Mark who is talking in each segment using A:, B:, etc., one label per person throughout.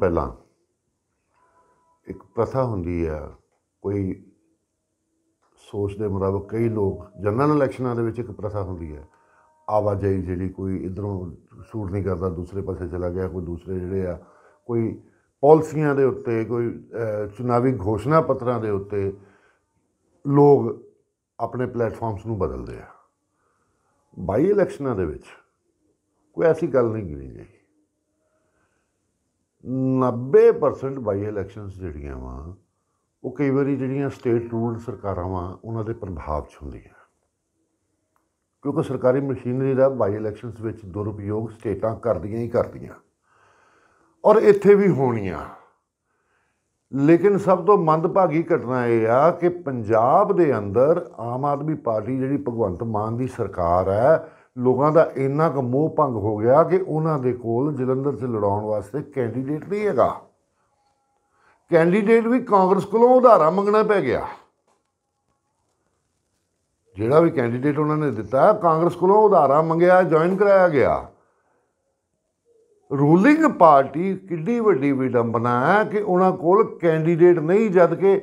A: ਪਹਿਲਾਂ ਇੱਕ ਪ੍ਰਥਾ ਹੁੰਦੀ ਆ ਕੋਈ ਸੋਚ ਦੇ ਮੁਤਾਬਕ ਕਈ ਲੋਕ ਜਨਰਲ ਇਲੈਕਸ਼ਨਾਂ ਦੇ ਵਿੱਚ ਇੱਕ ਪ੍ਰਥਾ ਹੁੰਦੀ ਹੈ ਆਵਾਜਾਈ ਜਿਹੜੀ ਕੋਈ ਇਧਰੋਂ ਸੂਟ ਨਹੀਂ ਕਰਦਾ ਦੂਸਰੇ ਪਾਸੇ ਚਲਾ ਗਿਆ ਕੋਈ ਦੂਸਰੇ ਜਿਹੜੇ ਆ ਕੋਈ ਪਾਲਸੀਆਂ ਦੇ ਉੱਤੇ ਕੋਈ ਚੁਣਾਵੀ ਘੋਸ਼ਣਾ ਪੱਤਰਾਂ ਦੇ ਉੱਤੇ ਲੋਕ ਆਪਣੇ ਪਲੇਟਫਾਰਮਸ ਨੂੰ ਬਦਲਦੇ ਆ ਬਾਈ ਇਲੈਕਸ਼ਨਾਂ ਦੇ ਵਿੱਚ ਕੋਈ ਐਸੀ ਗੱਲ ਨਹੀਂ ਗਈ ਜੀ 90% ਬਾਈ ਇਲੈਕਸ਼ਨਸ ਜਿਹੜੀਆਂ ਵਾ ਉਹ ਕਈ ਵਾਰੀ ਜਿਹੜੀਆਂ ਸਟੇਟ ਰੂਲ ਸਰਕਾਰਾਂ ਵਾ ਉਹਨਾਂ ਦੇ ਪ੍ਰਭਾਵ 'ਚ ਹੁੰਦੀਆਂ ਕਿਉਂਕਿ ਸਰਕਾਰੀ ਮਸ਼ੀਨਰੀ ਦਾ ਬਾਈ ਇਲੈਕਸ਼ਨਸ ਵਿੱਚ ਦੁਰਉਪਯੋਗ ਸਟੇਟਾਂ ਕਰਦੀਆਂ ਹੀ ਕਰਦੀਆਂ ਔਰ ਇੱਥੇ ਵੀ ਹੋਣੀਆਂ ਲੇਕਿਨ ਸਭ ਤੋਂ ਮੰਦਭਾਗੀ ਘਟਨਾ ਇਹ ਆ ਕਿ ਪੰਜਾਬ ਦੇ ਅੰਦਰ ਆਮ ਆਦਮੀ ਪਾਰਟੀ ਜਿਹੜੀ ਭਗਵੰਤ ਮਾਨ ਦੀ ਸਰਕਾਰ ਹੈ ਲੋਕਾਂ ਦਾ ਇੰਨਾ ਕੁ ਮੋਹ ਭੰਗ ਹੋ ਗਿਆ ਕਿ ਉਹਨਾਂ ਦੇ ਕੋਲ ਜਲੰਧਰ 'ਚ ਲੜਾਉਣ ਵਾਸਤੇ ਕੈਂਡੀਡੇਟ ਨਹੀਂ ਹੈਗਾ ਕੈਂਡੀਡੇਟ ਵੀ ਕਾਂਗਰਸ ਕੋਲੋਂ ਉਧਾਰਾ ਮੰਗਣਾ ਪੈ ਗਿਆ ਜਿਹੜਾ ਵੀ ਕੈਂਡੀਡੇਟ ਉਹਨਾਂ ਨੇ ਦਿੱਤਾ ਕਾਂਗਰਸ ਕੋਲੋਂ ਉਧਾਰਾ ਮੰਗਿਆ ਜੁਆਇਨ ਕਰਾਇਆ ਗਿਆ ਰੂਲਿੰਗ ਪਾਰਟੀ ਕਿੱਡੀ ਵੱਡੀ ਵਿਡੰਬਨਾ ਹੈ ਕਿ ਉਹਨਾਂ ਕੋਲ ਕੈਂਡੀਡੇਟ ਨਹੀਂ ਜਦ ਕਿ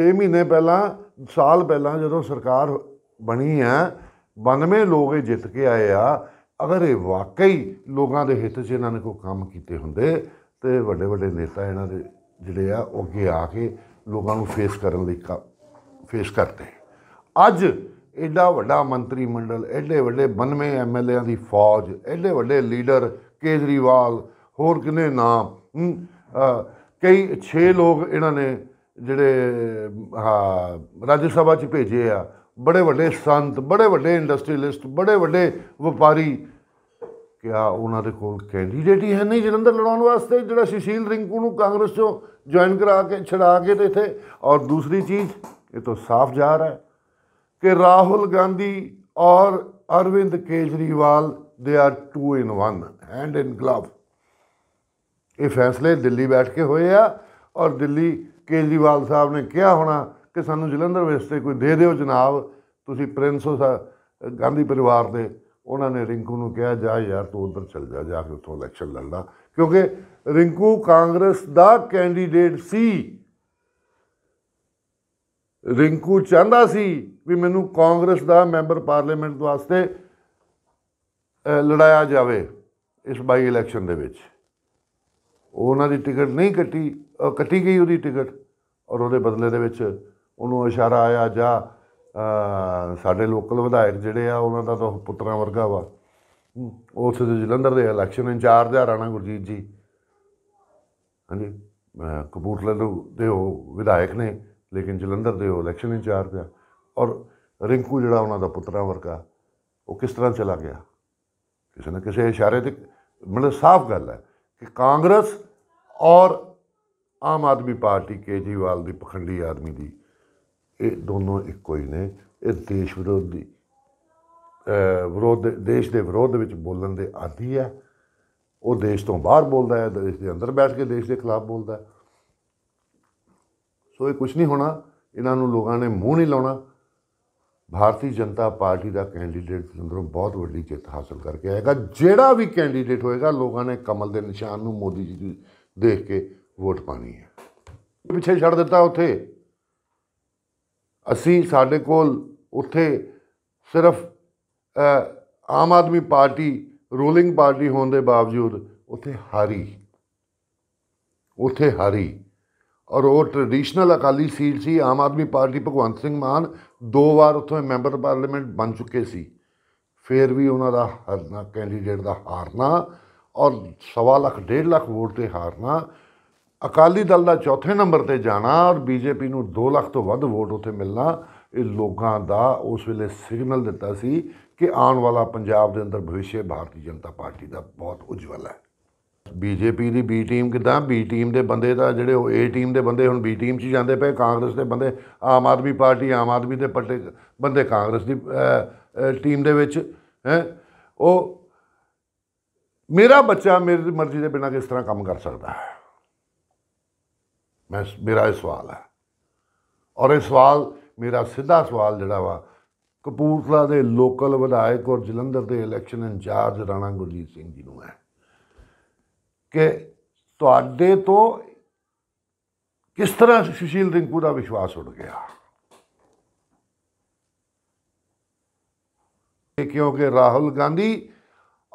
A: 6 ਮਹੀਨੇ ਪਹਿਲਾਂ ਸਾਲ ਪਹਿਲਾਂ ਜਦੋਂ ਸਰਕਾਰ ਬਣੀ ਹੈ 92 ਲੋਕ ਇਹ ਜਿੱਤ ਕੇ ਆਏ ਆ ਅਗਰ ਇਹ ਵਾਕਈ ਲੋਕਾਂ ਦੇ ਹਿੱਤ 'ਚ ਇਹਨਾਂ ਨੇ ਕੋਈ ਕੰਮ ਕੀਤੇ ਹੁੰਦੇ ਤੇ ਵੱਡੇ ਵੱਡੇ ਨੇਤਾ ਇਹਨਾਂ ਦੇ ਜਿਹੜੇ ਆ ਉਹ ਅੱਗੇ ਆ ਕੇ ਲੋਕਾਂ ਨੂੰ ਫੇਸ ਕਰਨ ਲਈ ਫੇਸ ਕਰਦੇ ਅੱਜ ਐਡਾ ਵੱਡਾ ਮੰਤਰੀ ਮੰਡਲ ਐਡੇ ਵੱਡੇ 92 ਐਮਐਲਏਆਂ ਦੀ ਫੌਜ ਐਡੇ ਵੱਡੇ ਲੀਡਰ ਕੇਜਰੀਵਾਲ ਹੋਰ ਕਿੰਨੇ ਨਾਮ ਕਈ 6 ਲੋਕ ਇਹਨਾਂ ਨੇ ਜਿਹੜੇ ਹਾਂ ਰਾਜ ਸਭਾ 'ਚ ਭੇਜੇ ਆ ਬੜੇ ਵੱਡੇ ਸੰਤ ਬੜੇ ਵੱਡੇ ਇੰਡਸਟਰੀਅਲਿਸਟ ਬੜੇ ਵੱਡੇ ਵਪਾਰੀ ਕਿਆ ਉਹਨਾਂ ਦੇ ਕੋਲ ਕੈਂਡੀਡੇਟ ਹੀ ਹੈ ਨਹੀਂ ਜਲੰਧਰ ਲੜਾਉਣ ਵਾਸਤੇ ਜਿਹੜਾ ਸੁਸ਼ੀਲ ਰਿੰਕੂ ਨੂੰ ਕਾਂਗਰਸ ਚੋਂ ਜੁਆਇਨ ਕਰਾ ਕੇ ਛਡਾ ਕੇ ਤੇ ਇਥੇ ਔਰ ਦੂਸਰੀ ਚੀਜ਼ ਇਹ ਤਾਂ ਸਾਫ਼ ਜ਼ਾਹਰ ਹੈ ਕਿ ਰਾਹੁਲ ਗਾਂਧੀ ਔਰ Arvind Kejriwal they are two in one hand in glove ਇਹ ਫੈਸਲੇ ਦਿੱਲੀ ਬੈਠ ਕੇ ਹੋਏ ਆ ਔਰ ਦਿੱਲੀ ਕੇਜਰੀਵਾਲ ਸਾਹਿਬ ਨੇ ਕਿਹਾ ਹੋਣਾ ਕਿ ਸਾਨੂੰ ਜਲੰਧਰ ਵਾਸਤੇ ਕੋਈ ਦੇ ਦਿਓ ਜਨਾਬ ਤੁਸੀਂ ਪ੍ਰਿੰਸ ਗਾਂਧੀ ਪਰਿਵਾਰ ਦੇ ਉਹਨਾਂ ਨੇ ਰਿੰਕੂ ਨੂੰ ਕਿਹਾ ਜਾ ਯਾਰ ਤੂੰ ਉਧਰ ਚੱਲ ਜਾ ਜਾ ਕੇ ਉੱਥੋਂ ਇਲੈਕਸ਼ਨ ਲੜ ਕਿਉਂਕਿ ਰਿੰਕੂ ਕਾਂਗਰਸ ਦਾ ਕੈਂਡੀਡੇਟ ਸੀ ਰਿੰਕੂ ਚਾਹੁੰਦਾ ਸੀ ਵੀ ਮੈਨੂੰ ਕਾਂਗਰਸ ਦਾ ਮੈਂਬਰ ਪਾਰਲੀਮੈਂਟ ਵਾਸਤੇ ਲੜਾਇਆ ਜਾਵੇ ਇਸ ਬਾਈ ਇਲੈਕਸ਼ਨ ਦੇ ਵਿੱਚ ਉਹਨਾਂ ਦੀ ਟਿਕਟ ਨਹੀਂ ਕੱਟੀ ਕੱਟੀ ਗਈ ਉਹਦੀ ਟਿਕਟ ਔਰ ਉਹਦੇ ਬਦਲੇ ਦੇ ਵਿੱਚ ਉਹਨੂੰ ਇਸ਼ਾਰਾ ਆਇਆ ਜਾਂ ਸਾਡੇ ਲੋਕਲ ਵਿਧਾਇਕ ਜਿਹੜੇ ਆ ਉਹਨਾਂ ਦਾ ਤਾਂ ਪੁੱਤਰਾਂ ਵਰਗਾ ਵਾ ਉਸ ਜਲੰਧਰ ਦੇ ਇਲੈਕਸ਼ਨ ਇੰਚਾਰਜ ਆ ਰਾਣਾ ਗੁਰਜੀਤ ਜੀ ਹਾਂਜੀ ਕਪੂਰਥਲੇ ਦੇ ਉਹ ਵਿਧਾਇਕ ਨੇ ਲੇਕਿਨ ਜਲੰਧਰ ਦੇ ਉਹ ਇਲੈਕਸ਼ਨ ਇੰਚਾਰਜ ਆ ਔਰ ਰਿੰਕੂ ਜਿਹੜਾ ਉਹਨਾਂ ਦਾ ਪੁੱਤਰਾਂ ਵਰਗਾ ਉਹ ਕਿਸ ਤਰ੍ਹਾਂ ਚਲਾ ਗਿਆ ਕਿਸੇ ਨਾ ਕਿਸੇ ਇਸ਼ਾਰੇ ਤੇ ਮਤਲਬ ਸਾਫ਼ ਗੱਲ ਹੈ ਕਿ ਕਾਂਗਰਸ ਔਰ ਆਮ ਆਦਮੀ ਪਾਰਟੀ ਕੇਜੀਵਾਲ ਦੀ ਪਖੰਡੀ ਆਦਮੀ ਦੀ ਇਹ ਦੋਨੋਂ ਇੱਕੋ ਹੀ ਨੇ ਇਹ ਦੇਸ਼ ਵਿਰੋਧੀ ਵਿਰੋਧ ਦੇਸ਼ ਦੇ ਵਿਰੋਧ ਵਿੱਚ ਬੋਲਣ ਦੇ ਆਦੀ ਹੈ ਉਹ ਦੇਸ਼ ਤੋਂ ਬਾਹਰ ਬੋਲਦਾ ਹੈ ਦੇਸ਼ ਦੇ ਅੰਦਰ ਬੈਠ ਕੇ ਦੇਸ਼ ਦੇ ਖਿਲਾਫ ਬੋਲਦਾ ਹੈ ਸੋ ਇਹ ਕੁਝ ਨਹੀਂ ਹੋਣਾ ਇਹਨਾਂ ਨੂੰ ਲੋਕਾਂ ਨੇ ਮੂੰਹ ਨਹੀਂ ਲਾਉਣਾ ਭਾਰਤੀ ਜਨਤਾ ਪਾਰਟੀ ਦਾ ਕੈਂਡੀਡੇਟ ਅੰਦਰੋਂ ਬਹੁਤ ਵੱਡੀ ਜਿੱਤ ਹਾਸਲ ਕਰਕੇ ਆਏਗਾ ਜਿਹੜਾ ਵੀ ਕੈਂਡੀਡੇਟ ਹੋਏਗਾ ਲੋਕਾਂ ਨੇ ਕਮਲ ਦੇ ਨਿਸ਼ਾਨ ਨੂੰ ਮੋਦੀ ਜੀ ਦੇਖ ਕੇ ਵੋਟ ਪਾਣੀ ਹੈ ਪਿੱਛੇ ਛੱਡ ਦਿੱਤਾ ਉੱਥੇ ਅਸੀਂ ਸਾਡੇ ਕੋਲ ਉੱਥੇ ਸਿਰਫ Aam Aadmi party ruling party ਹੋਣ ਦੇ ਬਾਵਜੂਦ ਉੱਥੇ ਹਾਰੀ ਉੱਥੇ ਹਾਰੀ ਔਰ ਉਹ ਟ੍ਰੈਡੀਸ਼ਨਲ ਅਕਾਲੀ ਸੀਟ ਸੀ ਆਮ ਆਦਮੀ ਪਾਰਟੀ ਭਗਵੰਤ ਸਿੰਘ ਮਾਨ ਦੋ ਵਾਰ ਉੱਥੋਂ ਮੈਂਬਰ ਪਾਰਲੀਮੈਂਟ ਬਣ ਚੁੱਕੇ ਸੀ ਫੇਰ ਵੀ ਉਹਨਾਂ ਦਾ ਹਰਨਾ ਕੈਂਡੀਡੇਟ ਦਾ ਹਾਰਨਾ ਔਰ ਸਵਾ ਲੱਖ ਡੇਢ ਲੱਖ ਵੋਟ ਤੇ ਹਾਰਨਾ ਅਕਾਲੀ ਦਲ ਦਾ ਚੌਥੇ ਨੰਬਰ ਤੇ ਜਾਣਾ ਔਰ ਬੀਜੇਪੀ ਨੂੰ 2 ਲੱਖ ਤੋਂ ਵੱਧ ਵੋਟ ਉੱਥੇ ਮਿਲਣਾ ਇਹ ਲੋਕਾਂ ਦਾ ਉਸ ਵੇਲੇ ਸਿਗਨਲ ਦਿੱਤਾ ਸੀ ਕਿ ਆਉਣ ਵਾਲਾ ਪੰਜਾਬ ਦੇ ਅੰਦਰ ਭਵਿੱਖ ਭਾਰਤੀ ਜਨਤਾ ਪਾਰਟੀ ਦਾ ਬਹੁਤ ਉਜਵਲ ਹੈ ਬੀਜੇਪੀ ਦੀ ਬੀ ਟੀਮ ਕਿਦਾਂ ਬੀ ਟੀਮ ਦੇ ਬੰਦੇ ਤਾਂ ਜਿਹੜੇ ਉਹ ਏ ਟੀਮ ਦੇ ਬੰਦੇ ਹੁਣ ਬੀ ਟੀਮ 'ਚ ਜਾਂਦੇ ਪਏ ਕਾਂਗਰਸ ਦੇ ਬੰਦੇ ਆਮ ਆਦਮੀ ਪਾਰਟੀ ਆਮ ਆਦਮੀ ਦੇ ਪੱਟੇ ਬੰਦੇ ਕਾਂਗਰਸ ਦੀ ਟੀਮ ਦੇ ਵਿੱਚ ਹੈ ਉਹ ਮੇਰਾ ਬੱਚਾ ਮੇਰੀ ਮਰਜ਼ੀ ਦੇ ਬਿਨਾਂ ਕਿਸ ਤਰ੍ਹਾਂ ਕੰਮ ਕਰ ਸਕਦਾ ਹੈ ਮੈਂ ਮੇਰਾ ਇਹ ਸਵਾਲ ਹੈ ਔਰ ਇਹ ਸਵਾਲ ਮੇਰਾ ਸਿੱਧਾ ਸਵਾਲ ਜਿਹੜਾ ਵਾ ਕਪੂਰਥਲਾ ਦੇ ਲੋਕਲ ਵਿਧਾਇਕ ਔਰ ਜਲੰਧਰ ਦੇ ਇਲੈਕਸ਼ਨ ਇੰਚਾਰਜ ਰਾਣਾ ਗੁਰਜੀਤ ਸਿੰਘ ਜੀ ਨੂੰ ਹੈ ਕਿ ਤੁਹਾਡੇ ਤੋਂ ਕਿਸ ਤਰ੍ਹਾਂ ਸੁਸ਼ੀਲ ਰਿੰਕੂ ਦਾ ਵਿਸ਼ਵਾਸ ਉੱਡ ਗਿਆ ਕਿਉਂਕਿ ਰਾਹੁਲ ਗਾਂਧੀ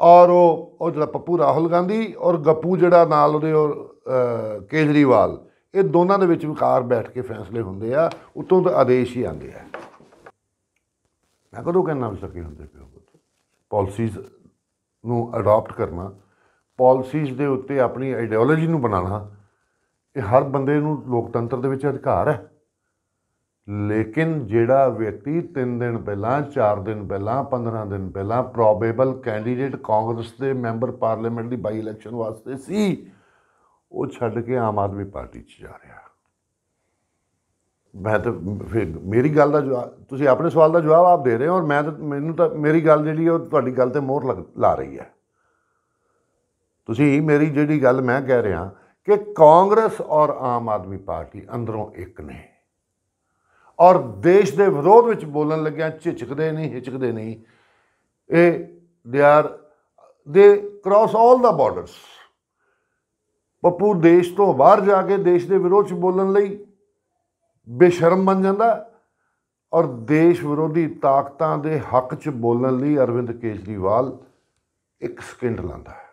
A: ਔਰ ਉਹ ਜਿਹੜਾ ਪੱਪੂ ਰਾਹੁਲ ਗਾਂਧੀ ਔਰ ਗੱਪੂ ਜਿਹੜਾ ਨਾਲ ਉਹਦੇ ਔਰ ਕੇਜਰੀਵਾਲ ਇਹ ਦੋਨਾਂ ਦੇ ਵਿੱਚ ਵਿਕਾਰ ਬੈਠ ਕੇ ਫੈਸਲੇ ਹੁੰਦੇ ਆ ਉਤੋਂ ਤਾਂ ਆਦੇਸ਼ ਹੀ ਆਉਂਦੇ ਆ ਮੈਂ ਕਦੋਂ ਕਹਿਣਾ ਸਕੇ ਹੁੰਦੇ ਪਿਓ ਪਾਲਿਸੀਜ਼ ਨੂੰ ਅਡਾਪਟ ਕਰਨਾ ਪਾਲਿਸੀਜ਼ ਦੇ ਉੱਤੇ ਆਪਣੀ ਆਈਡੀਓਲੋਜੀ ਨੂੰ ਬਣਾਉਣਾ ਇਹ ਹਰ ਬੰਦੇ ਨੂੰ ਲੋਕਤੰਤਰ ਦੇ ਵਿੱਚ ਅਧਿਕਾਰ ਹੈ ਲੇਕਿਨ ਜਿਹੜਾ ਵਿਅਕਤੀ 3 ਦਿਨ ਪਹਿਲਾਂ 4 ਦਿਨ ਪਹਿਲਾਂ 15 ਦਿਨ ਪਹਿਲਾਂ ਪ੍ਰੋਬੇਬਲ ਕੈਂਡੀਡੇਟ ਕਾਂਗਰਸ ਦੇ ਮੈਂਬਰ ਪਾਰਲੀਮੈਂਟ ਦੀ ਬਾਈ ਇਲੈਕਸ਼ਨ ਵਾਸਤੇ ਸੀ ਉਹ ਛੱਡ ਕੇ ਆਮ ਆਦਮੀ ਪਾਰਟੀ 'ਚ ਜਾ ਰਿਹਾ ਮੈਂ ਤਾਂ ਫਿਰ ਮੇਰੀ ਗੱਲ ਦਾ ਜਵਾਬ ਤੁਸੀਂ ਆਪਣੇ ਸਵਾਲ ਦਾ ਜਵਾਬ ਆਪ ਦੇ ਰਹੇ ਹੋ ਔਰ ਮੈਂ ਤਾਂ ਮੈਨੂੰ ਤਾਂ ਮੇਰੀ ਗੱਲ ਜਿਹੜੀ ਉਹ ਤੁਹਾਡੀ ਗੱਲ ਤੇ ਮੋਹਰ ਲਾ ਰਹੀ ਹੈ ਤੁਸੀਂ ਮੇਰੀ ਜਿਹੜੀ ਗੱਲ ਮੈਂ ਕਹਿ ਰਿਹਾ ਕਿ ਕਾਂਗਰਸ ਔਰ ਆਮ ਆਦਮੀ ਪਾਰਟੀ ਅੰਦਰੋਂ ਇੱਕ ਨੇ ਔਰ ਦੇਸ਼ ਦੇ ਵਿਰੋਧ ਵਿੱਚ ਬੋਲਣ ਲੱਗਿਆਂ ਝਿਜਕਦੇ ਨਹੀਂ ਹਿਚਕਦੇ ਨਹੀਂ ਇਹ they are they cross all the borders Pappu ਦੇਸ਼ ਤੋਂ ਬਾਹਰ ਜਾ ਕੇ ਦੇਸ਼ ਦੇ ਵਿਰੋਧ 'ਚ ਬੋਲਣ ਲਈ ਬੇਸ਼ਰਮ ਬਣ ਜਾਂਦਾ ਔਰ ਦੇਸ਼ ਵਿਰੋਧੀ ਤਾਕਤਾਂ ਦੇ ਹੱਕ 'ਚ ਬੋਲਣ ਲਈ ਅਰਵਿੰਦ ਕੇਜਰੀਵਾਲ ਇੱਕ ਸਕਿੰਟ ਲਾਂਦਾ ਹੈ